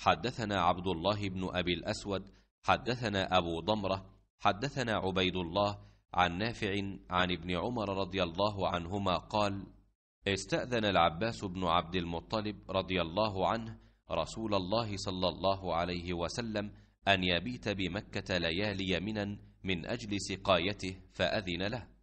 حدثنا عبد الله بن ابي الاسود حدثنا ابو ضمره حدثنا عبيد الله عن نافع عن ابن عمر رضي الله عنهما قال استاذن العباس بن عبد المطلب رضي الله عنه رسول الله صلى الله عليه وسلم ان يبيت بمكه ليالي يمنا من اجل سقايته فاذن له